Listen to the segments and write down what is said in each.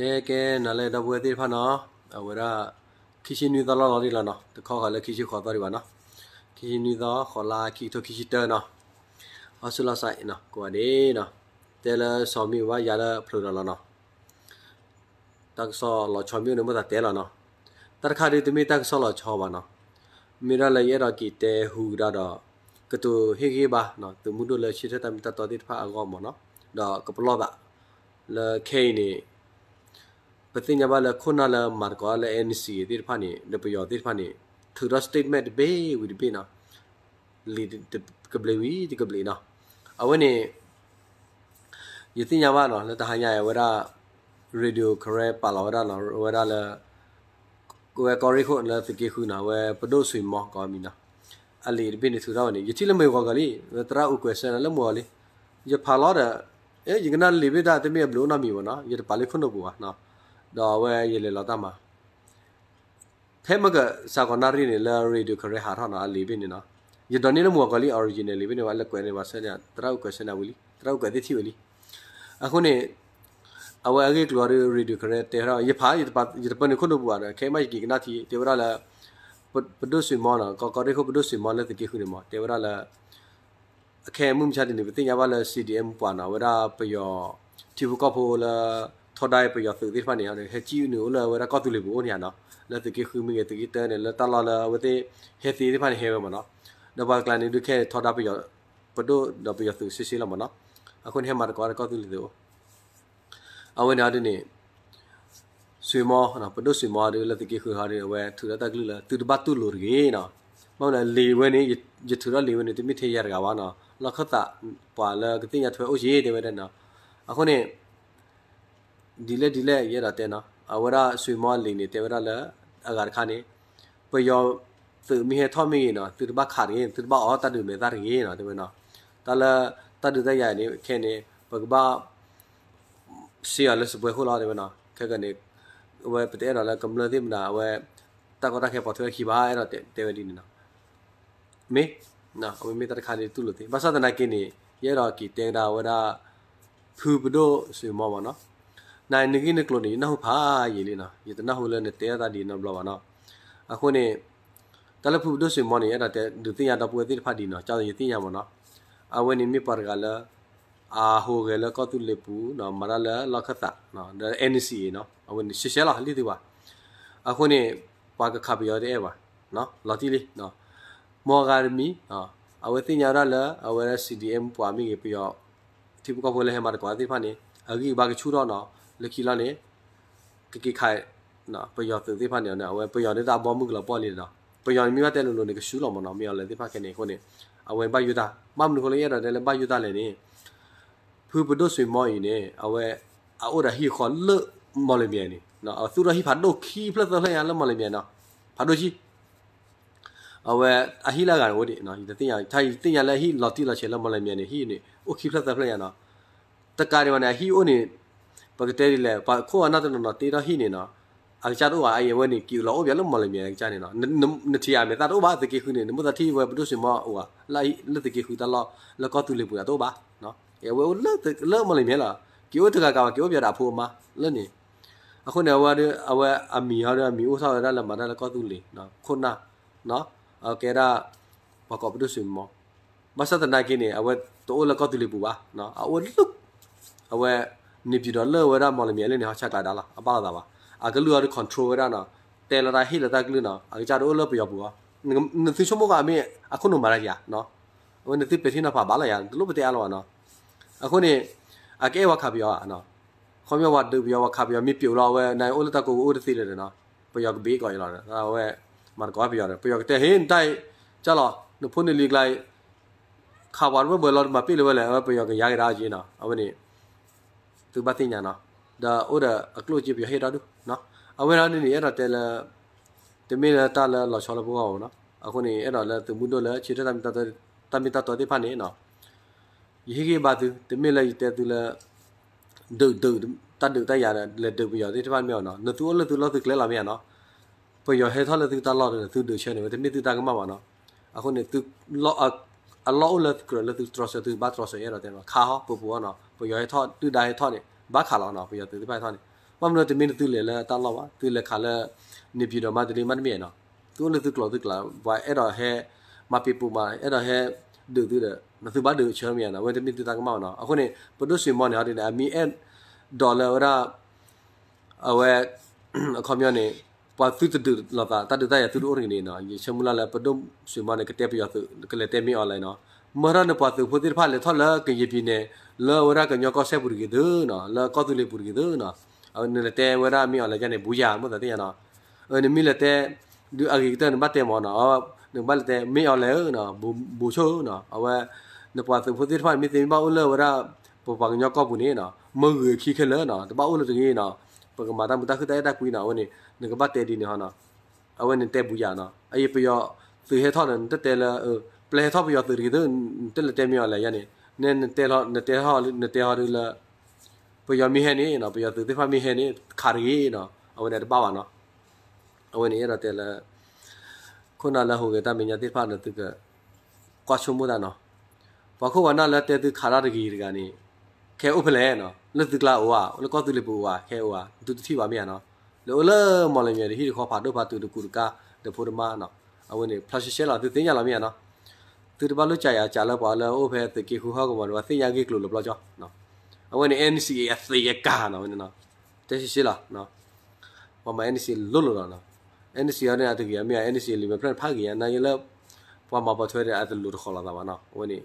ကဲကဲနာလဲတော့ဘွယ်သေးဖာနော်အဝရခီရှင်နီသားလာလာဒီလာနော်တခေါကလည်းခီရှင်ခေါ်တော့ဒီပါနော်ခီရှင်နီသားခေါ်လာခီတော့ခီရှင်တဲနော်အဆူလာဆိုင်နော်ကိုကနေနော်တဲလာဆော်မီဝါရလာဖလိုလာနော်တက်ဆော်လော်ချော်မီနမတာတဲလာနော်တခါဒီတမီတက်ဆော်လော်ချော်ပါနော်မီရလည်းရတော့ကီတဲဟူရတော့ကတူဟေဟေပါနော်သူမှုတို့လည်းရှိတဲ့တမီတတော်တိဖာအကောမောနော်တော့ကပလော့ပါလေခေနေပသိညာဘလခုနလမာကောလ NCA တိဖာနိလပယောတိဖာနိသူရစတိတ်မတ်ဘေးဝီဒီပေနာလီကဘလဝီဒီကဘလနာအဝနေယသိညာဘနော်လတဟညာရဝရရေဒီယိုခရဲပါလာဝရနော်ဝရလကိုယ်ကော်ရီခုလသကေခုနာဝဲပဒုဆွေမောကောမီနာအလီဒီပေနိသူရဝနေယတိလမေကောကလီတရာဥကွေဆန်လမောလီယဖာလာရအေယကနာလီဘေဒါတမေဘလိုနာမီဝနာယတပါလီခုနဘူဝနာတော့ဝဲရေလေလောတာမှာထဲမကစာကနာရီနေလာရီဒူခရဟာထောင်းနာလေးပင်းနေနော်ရတော်နေမောကလီ original လေးပင်းနေပါလက်ကွယ်နေပါဆက်ရတရောက် question ဝီလီတရောက်ကတိတိဝီလီအခုနေအဝဲကြီး glory radio ခရတဲ့ဟာရဖာရတပတ်ရတပတ်နေခုလို့ပွားတယ်ခဲမိုက်ကြီးကနာတီတေဝရလာပဒုစီမောနာကော်ကော်ရီခုပဒုစီမောလက်တကြီးခုနေမောတေဝရလာအခဲမှုမချတဲ့နေပတင်ရပါလား CDM ပွားနာဝရပျော်တီဘူကဖိုလာทอดได้ไปยอสื่อที่ฟันเนี่ยเลยเฮจิวหนูเลยเวลาก็ตุลิบุเนี่ยเนาะแล้วตะกี้คือมึงตะกี้เตอร์เนี่ยแล้วตลอดเลยเวทีเฮซีที่ฟันเฮมันเนาะดบกลางนี้ดูแค่ทอดได้ไปยอปดูดไปยอสื่อชิชิละมันเนาะอะคนเฮมาก็ก็ตุลิดูเอาไว้นะดินี่ဆွေမောနော်ပဒုဆွေမောတွေလက်တကိခူဟာတွေဝဲထူရတကလူလာတူတဘတူလူရီနော်မောင်လာလေဝဲနေရထူရလေဝဲနေတမိထေရရကဝါနော်လခတာပါလကတိညာထွဲအိုရေးတယ်ဝဲတဲ့နော်အခုနေ delay delay ye rate na awara sui mo le ni te wara la agar khane pe yo tu mi he tho mi na tu ba khar ye tu ba aw ta du me dar ye na te na ta la ta du da ya ni khe ne pa ba si ya le su be ho la de na khe ga ne we pe te ra la kam la de na we ta ko ta khe pa thu khi ba ra te te ni na me na o me ta kha ni tu lo te ba sa ta na ke ni ye ra ki te ra wa da ဖူဘဒိုဆွေမောပါနော်နိုင်နဂိနကလိုနီနော်ဖာယေလီနော်ယေတနာဟိုလနဲ့တဲတာဒီနော်ဘလောပါနော်အခုနေတလဖူဒုစီမောနီအဲ့ဒါတဲဒုတိယတော့ပွဲတိဖတ်ဒီနော်ကြောင့်ယေတိညာမောနော်အဝဲနေမြပါကလာအာဟိုကလကတုလေပူနော်မရလလခတာနော်ဒါ NC နော်အဝဲနေရှေရှဲလာဟလိဒီပါအခုနေပါကခပ်ပြောတဲ့ပါနော်လာတိလေးနော်မောဂါရမီနော်အဝဲတိညာရလအဝဲ CDM ပွားမိကပြောတိပကဖိုလဲဟဲမှာကွာတိဖတ်နေအကြီးဘာကချူတော့နော်လက်ခီလာနေကကခိုင်နာပယောသေသေးဖာနေနာအဝဲပယောနေတာဘောမှုကလပေါ်လေတော့ပယောမိမတဲ့လုံးလုံးနေကရှူလောမနော်မြော်လေသေဖာကနေခုနေအဝဲပယူတာမမနခလေးရတာတယ်လေပယူတာလေနေဖူပဒုဆွေမောင်းနေအဝဲအော်ရဟီခေါ်လမော်လေမြန်နေနော်သူရဟီဖာဒိုခီဖလက်သလဲရလမော်လေမြန်နော်ဖာဒိုကြီးအဝဲအဟိလာကဝဒီနော်ဒီတင်ရထိုင်တင်ရလဲဟီလော်တီလော်ချေလမော်လေမြန်နေဟီနေအိုခီဖလက်သလဲရနော်တက္ကာရီမနေဟီအိုနေပကတဲရီလဲပါခိုအနာတနော်တေတာဟိနေနော်အကြတော့အရင်ဝဲနေကီလောဗျာလုံးမလမြေကြနေနော်နတီရမယ်တတော့ဘာတကေခုနေနမတတိဝဲပဒုစမဟိုလိုက်လက်တကေခုတလောလကောတူလေပူရတော့ဘာနော်အဲဝဲလက်လက်မလမြေလားကီဝတကကကီဝပြတာဖိုးမလက်နေအခုနေဝဲအဝဲအမီရအမီဥစားရလက်မနာလကောတူလေနော်ခုနာနော်အကဲရာဘကောပဒုစမမစတနာကိနေအဝဲတိုးလကောတူလေပူပါနော်အဝဲလုအဝဲနေပြည်တော်လဲဝဲရမော်လမြန်လေးနေဟာချက်ကတာလားအပါလာတာပါအကလူရကွန်ထရိုဝဲရနာတဲလာတာဟိလာတာကလူနာအကြတော့လဲပြရပူဟာနသိချမောကအမေအခုနမရရနော်ဟိုနသိပတိနာဖာဘာလာရလို့ပတဲအလောနော်အခုနေအကဲဝခပြောနော်ခေါ်မြဝတ်တူပြောဝခပြောမြပြူတော့ဝဲနိုင်အိုလတကူအိုတသိလေနော်ပယောကဘေးကော်ရလာတာဝဲမန်ကောပြောတယ်ပယောကတဲဟင်းတိုက်ကြလောနဖုန်နေလိကလိုက်ခါဝါရဘလောမပိလေဝဲလဲပယောကရရကြရနော်အဝနေသူဘာသိညာနော်ဒါအိုဒါအကလို့ကြည့်ပြဟေတာဒူနော်အဝဲရနေနေအဲ့ဒါတဲလာတမေလာတာလာလော်ချော်လဘောအောင်နော်အခုနေအဲ့ဒါလာသူမှုတော့လာခြေထတာမီတာတမီတာတော်တိဖာနေနော်ယေကေဘာသူတမေလာတဲသူလာဒုတ်ဒုတ်တတ်ဒုတ်တရရလက်ဒုတ်ပြရသေးတဖာမြောက်နော်နသူလသူလသူကလဲလာမြောက်နော်ပယောဟေထောလသူတာလော်တယ်သူဒုတ်ချဲနေတမီသူတာကမှာပါနော်အခုနေသူလော်အလော်လတ်ကလသူထရဆသူဘတ်ထရဆရတဲ့နော်ခါဟပူပူနော်ပယောထောတူဒါထောနေဘာခါလောနာပယောတူဒီပိုင်ထောနေမမလို့တမင်းတူလေလာတလောပါတူလေခါလာနေပြီတော့မတလီမတ်မြေနော်သူလည်းသူကလောသူကလာဘာအဲ့တော့ဟဲမပီပူမာအဲ့တော့ဟဲဒူဒူဒမသူဘာဒူချောမြန်နော်ဝဲတမင်းတူတာကမောင်းနော်အခုနေပဒုစီမောင်းနေရတယ်အမီအဲ့ဒေါ်လာရာအဝဲအခေါမျိုးနေပါသူတူလာတာတတူတရသူတို့ရင်းနေနော်ရေချမူလာလာပဒုစီမောင်းနေကတဲ့ပြရသူကလည်းတဲမီအွန်လိုင်းနော်မရနပတ်သူဖုန်တိဖာလေထော်လကင်ရပြင်းနေလောဝရကညောကဆဲပူရကေဒနော်လောကတူလေပူရကေဒနော်အနတဲ့ဝရမြော်လည်းကနေဘူးရမတဲ့ရနော်အနေမီလက်တဲ့ဒီအဂိတန်ဘတ်တယ်မော်နော်နဘတ်တဲ့မေော်လည်းနော်ဘူဘူချိုးနော်အဝနပတ်သူဖုန်တိဖာမြေသိမဘောလောဝရပပကညောကပူနေနော်မငွေခီခဲလဲနော်တဘောလောတကြီးနော်ပကမာတာမတခတဲ့တကွီနော်ဝနေနကဘတ်တဲ့ဒီနော်နော်အဝနေတဲ့ဘူးရနော်အေးပြောသူဟဲထော်တဲ့တဲလဲအပလေတော့ပြောသူရီတော့တက်လက်တဲမြော်လာရနေနဲတဲတော့နဲတဲဟောနဲတဲဟောဒူလာပယောမီဟဲနေနော်ပယောသူသိဖာမီဟဲနေခါရီနော်အဝင်တဲ့ပါပါနော်အဝင်ရတော့တဲလာခုနလာဟိုကတမညာသိဖာနဲ့သူကကွာချုံမဒါနော်ဘာခုဝနာလက်တဲသူခါရတကြီးတကနေခဲဥဖလဲနော်လက်သူကလာဝါလကောသူလေပူဝါခဲဝါသူတိပါမြန်နော်လောလမော်လမြေဟိခေါ်ဖာတော့ဖာသူတကူတကာတဖိုးတမနော်အဝင်နေဖလက်ရှဲလာသူသိညာလာမြန်နော်သူတပါလို့ကြာရကြာလောက်ပါလောအိုဖဲတကီဟူဟာကဘောသိရကိကလိုလဘလောကြောနော်အဝင် NCA အသေးရကာနော်နော်တက်ရှိရှိလားနော်ဘာမ NCA လွတ်လို့လားနော် NCA နဲ့အတူကြီးအမေ NCA လေးပဲ friend ဖာကြီးရနိုင်ရလောက်ဘာမပတ်ထွေးတဲ့အတူလို့ခေါ်လာတာပါနော်ဝင်နေ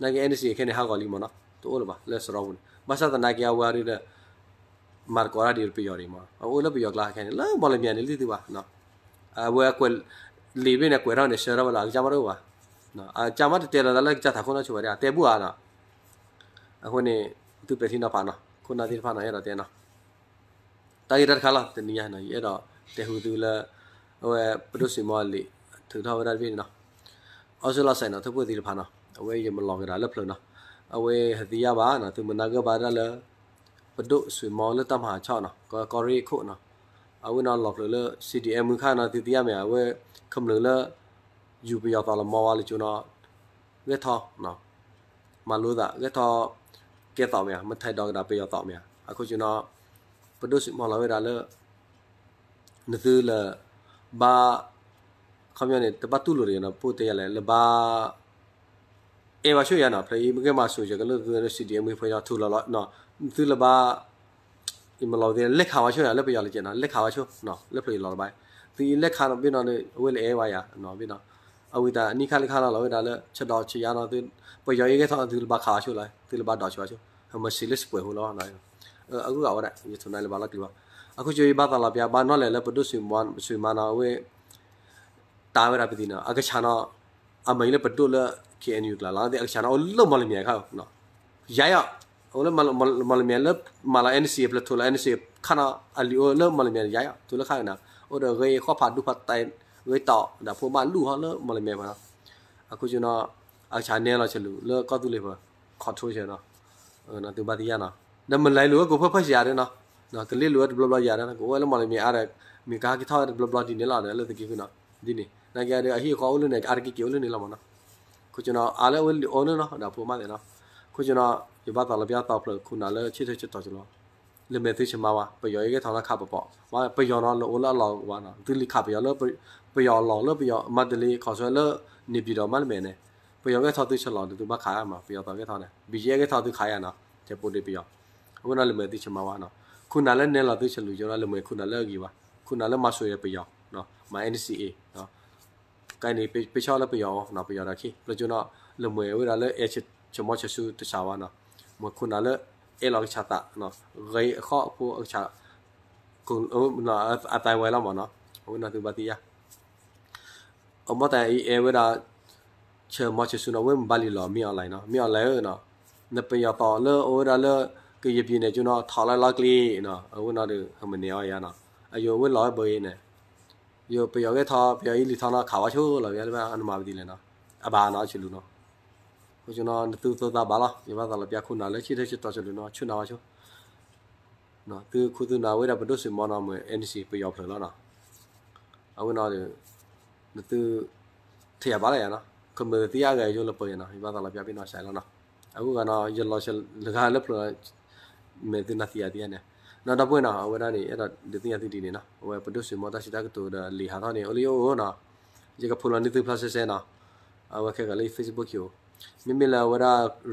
နိုင်က NCA ခင်းနေဟာကောလီမနော်တိုးလို့ပါ let's roll ဘာသာတနာကြဝါရီတဲ့မာကောရာဒီပြရော်ဒီမှာအိုလပြရော်ကလာခိုင်းလာဘောလမြန်နေလိတူပါနော်အဝဲကွယ်လီဘင်းနဲ့ကွယ်ရောင်းနေရှယ်ရဘလာကြပါတော့ပါနော်အာကြာမတေရဒါလည်းကြာတာခုနချူရအတေဘူးအာနော်အခုနေသူပဲထိနော်ပါနော်ခုနတိဖာနော်ရတော့တဲ့နော်တာရတခါလာတင်ရနော်ရတော့တေဟူသူလာဟိုပဒုစီမောလီသူတော်ရပြီနော်အော်ဆိုလာဆိုင်နော်သူပွေတိဖာနော်အဝေးရမလောင်ကြတာလက်ဖလို့နော်အဝေးဟတိရပါနော်သူမနာကပါရလားပဒုစီမောလတမဟာချောနော်ကော်ကော်ရီခုနော်အဝေးနော်လော်ဖလို့ CDM ခါနော်သူတိရမယ်အဝေးခမလို့လားယူပီယောတာလမောဝါလေကျွန်တော်ဝက်ထောနော်မလို့ဒါဝက်ထောကဲတော့မြမထိုက်တော့ဒါပီယောတော့မြအခုကျွန်တော်ပဒုစမောလာဝဲဒါလေနသူလဘာခမရနေတပတ်တူလို့ရနော်ပို့တရလဲလဘာเอวาช่วยนะพรีมึงก็มาสู่จะก็เลยคือสิเดียมึงพยายามทุละละเนาะทุละบ้าอีมันเราเรียนเล็กขาวช่วยนะเล็กไปยาเลยเจนะเล็กขาวช่วยเนาะเล็กไปยาเราไปทีเล็กขาวเนาะพี่น้องเนี่ยเวลเอวายาเนาะพี่น้องအဝိတာအနိခလခလာလောဒါလချက်တော်ချရနာသူပယောရေကဆောသူလဘခါရှုလိုက်သူလဘတော်ချပါရှုမစီလစ်ပွဲဟလောနာအခုကဝရရထနိုင်လဘလကလဘအခုကျွေးဘာသာလာပြဘာနော်လဲလပဒုစီမွန်စီမနာဝေတာဝရပတိနာအကချာနာအမိုင်လပဒုလ KNU လာလာတဲ့အကချာနာလောမလမြေခါနော်ရရဟိုလမလမလမြေလမလာ NCA ပလထူလာ NCA ခနာအလီအိုလမလမြေရရသူလခါနာဟိုတော့ရေခေါ်ဖာဒုဖတ်တိုင်ဝေတောက်ဒါဖိုမာလူဟောလမလမေပါနော်အခုကျွန်တော်အချာနေလောက်ချလူလောကောတူလေးပါခေါ်ထိုးချင်နော်နော်သူပါတီရနော်နမလိုက်လို့ကိုဖက်ဖက်ရှာတယ်နော်နော်ကလေးလိုဘလဘလရတယ်နော်ကိုဝဲလမလမေအားရမိကာကီထောက်ဘလဘလဒီနေလာတယ်လို့တကိခုနော်ဒီနေနာကြရအဟိခေါ်လို့နေအာကီကျော်လို့နေလာမနော်ခုကျွန်တော်အားလဲဝဲအော်နော်ဒါဖိုမာတယ်နော်ခုကျွန်တော်ဒီဘာသာလပြတော့ဖလို့ခုနလည်းချစ်ချစ်တော်ကျွန်တော်လမေသိချင်မှာပါပျော်ရဲကထောင်းလာခါပပေါ့မပျော်တော့လို့လာလောက်ပါနော်သူလိခါပျော်လို့ပျော်လောင်လို့ပျော်မဒလီခေါ်ဆွဲလို့နေပြည်တော်မှလည်းမင်းနဲ့ပျော်ကဲထောက်သူချလောင်တူမခါရမှာပျော်တော်ကဲထောက်တယ်ဘီရဲကဲထောက်သူခါရနော်ချက်ပို့တယ်ပျော်အခုနော်လည်းမသိချင်မှာပါနော်ခုနလည်းနဲလာသူချလူကျော်လည်းမခုနလည်းကြီးပါခုနလည်းမဆွေရပျော်နော်မ NCA နော်ကန်နေပချောလည်းပျော်နော်ပျော်တာခိပြကျွန်တော်လည်းမွေဝဲတာလည်းအချက်ချမောချဆူတချာပါနော်မခုနလည်းเอลอกชาตะเนาะเรยข้อผู้ชาคุณเออเนาะอาตายไว้แล้วหมอเนาะโอ้ยนาะถือปฏิยาအမတိုင်အဲဝဒါချေမချဆုနဝဲမဘလီလောမြော်လိုက်နော်မြော်လဲနော်နပယပါလောအိုဒါလောကရပြင်းနေကျွန်တော်ထာလာလကလီနော်အဝနာတို့ဟမနေရရနော်အယောဝဲလောဘေးနေယောပယောကဲထာပယောကြီးလီထာနာခါဝါချိုးလောရလည်းအနမပတိလဲနော်အဘာနော်ချလူနော်ဟိုကျွန်တော်သူသောတာပါလားဒီဘာသာလပြခုနာလဲချိတဲ့ချစ်တော်ချလူနော်ချွနာဝါချိုးနော်သူခုသူနာဝဲတာဘဒုစင်မောနာမွေ NC ပယောဖလောနော်အဝနာတို့မသူထရပါလေနော်ကွန်မတီရကရုပ်လပေါ်ရနော်ဒီဘာသာလာပြပြနော်ဆိုင်လာနော်အခုကနော်ရလောရှလကလပ်လို့မေတင်နာတီရတဲ့နော်နော်တော့ပွင့်နော်ဝဒနေအဲ့တော့ဒီတင်ရတီတီနေနော်ဝပဒုစီမောတာစီတာကတူလီဟာကနေအိုလီယိုနော်ဒီကဖုန်နေသူ plus ဆဲနော်အဝခဲကလေး Facebook ယောမိမိလာဝရ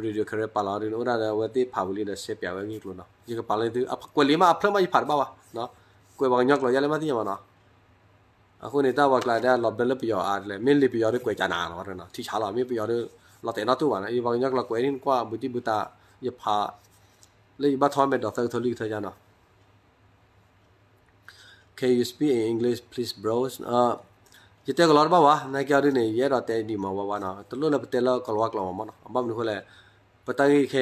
ရေဒီယိုခရပါလာရီနော်ဒါလည်းဝတိဖာဘူးလေးနဲ့ဆက်ပြဝဲကြီးလို့နော်ဒီကပါလေးသူအကွယ်လေးမအဖရမကြီးဖာပါပါနော်ကွယ်ပေါင်းညောက်လို့ရလည်းမသိရပါနော်အခုနေတာဝကလာတဲ့လော်ဘလပျော်အားလေမင်းလပျော်ရဲ့ကွယ်ကြနာတော့နော်ထိချလာမင်းပျော်ရဲ့လော်တဲ့နော်တူပါနော်ဒီဘောင်ညကလကွယ်ရင်ကွာဘူတီဘူတာယဖာလေဘာသွမ်းမဲ့တော့သထလီထကြနော် Can you speak in English please bros အာယတဲ့ကလော်ဘာဝနိုင်ကြရနေရတော့တဲ့ဒီမှာဝဝနော်တလို့လည်းပတဲလောကလောကလောမနော်အမမလို့လေပတိုင်ခေ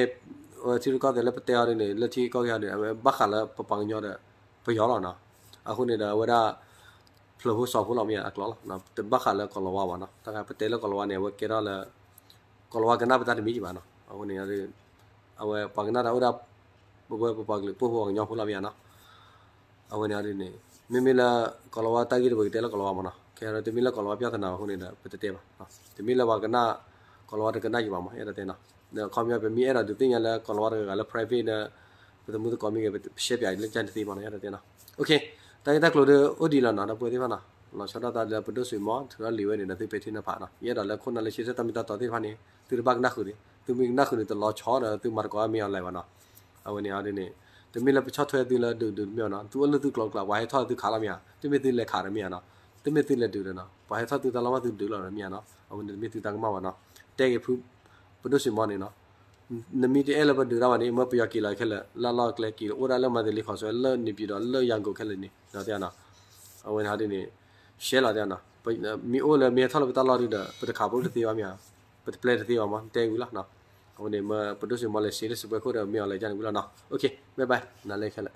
စီရကတဲ့လည်းပတဲရနေလက်ချီကောက်ရတယ်ဘခါလည်းပပန်းညောတဲ့ပျော်လာနော်အခုနေတာဝဒါဖလိုဖို့ဆော့ဖို့လောက်မြအကလောနော်တဘခါလကလောဝါဝါနော်တကပတဲလကလောဝါနေဝကေရလကလောဝါကနာပတာမိကြီးပါနော်အခုနေရအဝပကနာတော့ဒါဘဘပပကလပို့ဖို့ညောဖို့လောက်မြနော်အခုနေရနေမိမိလကလောဝါတာကြီးတွေတဲလကလောဝါမနော်ကေရတမိလကလောဝါပြသနာဟုတ်နေတာပတတဲပါနော်တမိလဝကနာကလောဝါတကနာယူပါမအဲ့ဒါတဲနော်ခေါမြပမိအဲ့ဒါသူတင်ရလကလောဝါကလည်း private နဲ့ဘယ်သူမှကောမီကရှယ်ပြလိုက်ကြတဲ့ဒီမနော်အဲ့ဒါတဲနော်โอเคแต่ถ้าครูเดออดีแล้วนะเราเปิดที่พันนะเราชอบตาเราเปิดดูสวยมั้งถือว่าลีเวนี่นะที่ไปที่นั่นผ่านนะยี่เราแล้วคนนั้นเลยเชื่อตามีตาต่อที่พันนี้ตื่นบ้างนักขึ้นตื่นมีนักขึ้นตื่นรอช้อนนะตื่นมาก็มีอะไรวะเนาะเอาวันนี้เอาดินี่ตื่นมีเราไปชอบเธอตื่นเราดื่มดื่มเมียเนาะตื่นเราตื่นกลับกลับไว้ให้ทอดตื่นขาละเมียตื่นไม่ตื่นเลยขาละเมียเนาะตื่นไม่ตื่นเลยดื่มเลยเนาะไว้ให้ทอดตื่นตาละว่าตื่นดื่มเราละเมียเนาะเอาวันนี้ไม่ตื่นตังค์มาวะเนาะแต่ไอ้ผู้เปิดดูสวยมั้งเนาะ namiti ele ba dura wani ma puya kila khela la la kle kila ora la ma de likha so la ni pi do la yang go khela ni da ya na awen ha de ni she la ya na mi o la me thala ba ta la ri da pa ta kha bo de ti wa mi ya pa ta play de ti wa ma te gu la na วันนี้มา produce มาเลเซียเลยสบายก็เดี๋ยวมีอะไรจันกูแล้วเนาะโอเคบ๊ายบายนั่นเลยแค่ละ